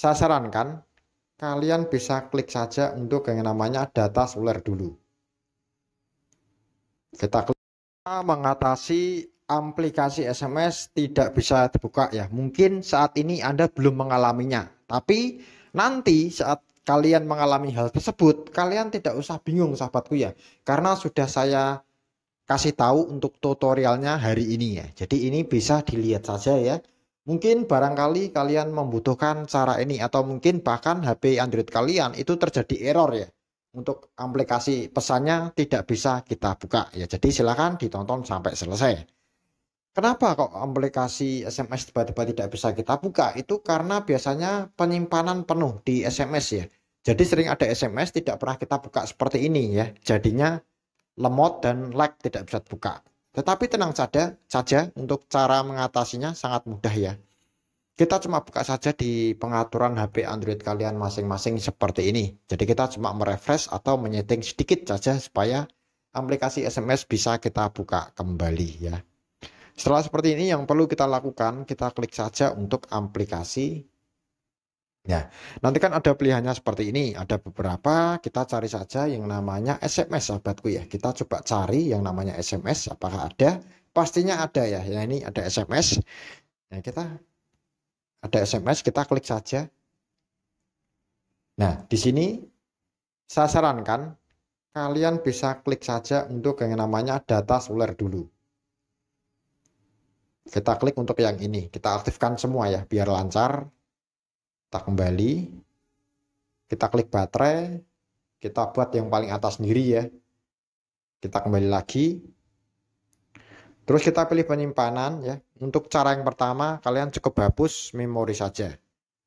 Saya sarankan kalian bisa klik saja untuk yang namanya data seluler dulu. Kita klik mengatasi aplikasi SMS tidak bisa dibuka ya. Mungkin saat ini Anda belum mengalaminya, tapi nanti saat kalian mengalami hal tersebut, kalian tidak usah bingung sahabatku ya, karena sudah saya kasih tahu untuk tutorialnya hari ini ya. Jadi ini bisa dilihat saja ya. Mungkin barangkali kalian membutuhkan cara ini atau mungkin bahkan HP Android kalian itu terjadi error ya. Untuk aplikasi pesannya tidak bisa kita buka ya. Jadi silakan ditonton sampai selesai. Kenapa kok aplikasi SMS tiba-tiba tidak bisa kita buka? Itu karena biasanya penyimpanan penuh di SMS ya. Jadi sering ada SMS tidak pernah kita buka seperti ini ya. Jadinya lemot dan lag tidak bisa dibuka. Tetapi tenang saja, saja untuk cara mengatasinya sangat mudah ya kita cuma buka saja di pengaturan HP Android kalian masing-masing seperti ini. Jadi kita cuma merefresh atau menyeting sedikit saja supaya aplikasi SMS bisa kita buka kembali ya. Setelah seperti ini yang perlu kita lakukan, kita klik saja untuk aplikasi. Ya, nanti kan ada pilihannya seperti ini, ada beberapa, kita cari saja yang namanya SMS sahabatku ya. Kita coba cari yang namanya SMS apakah ada? Pastinya ada ya. Ya ini ada SMS. Ya kita ada SMS, kita klik saja. Nah, di sini saya sarankan kalian bisa klik saja untuk yang namanya data seluler dulu. Kita klik untuk yang ini. Kita aktifkan semua ya, biar lancar. Kita kembali. Kita klik baterai. Kita buat yang paling atas sendiri ya. Kita kembali lagi Terus kita pilih penyimpanan ya. Untuk cara yang pertama kalian cukup hapus memori saja.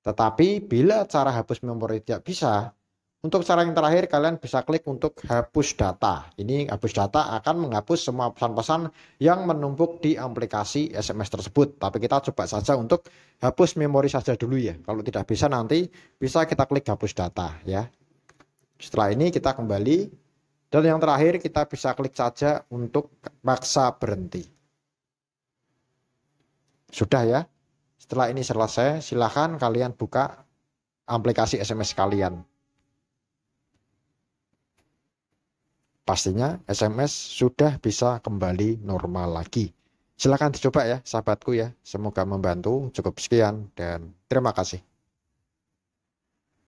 Tetapi bila cara hapus memori tidak bisa, untuk cara yang terakhir kalian bisa klik untuk hapus data. Ini hapus data akan menghapus semua pesan-pesan yang menumpuk di aplikasi SMS tersebut. Tapi kita coba saja untuk hapus memori saja dulu ya. Kalau tidak bisa nanti bisa kita klik hapus data ya. Setelah ini kita kembali dan yang terakhir kita bisa klik saja untuk paksa berhenti. Sudah ya. Setelah ini selesai, silahkan kalian buka aplikasi SMS kalian. Pastinya SMS sudah bisa kembali normal lagi. Silahkan dicoba ya sahabatku ya. Semoga membantu. Cukup sekian dan terima kasih.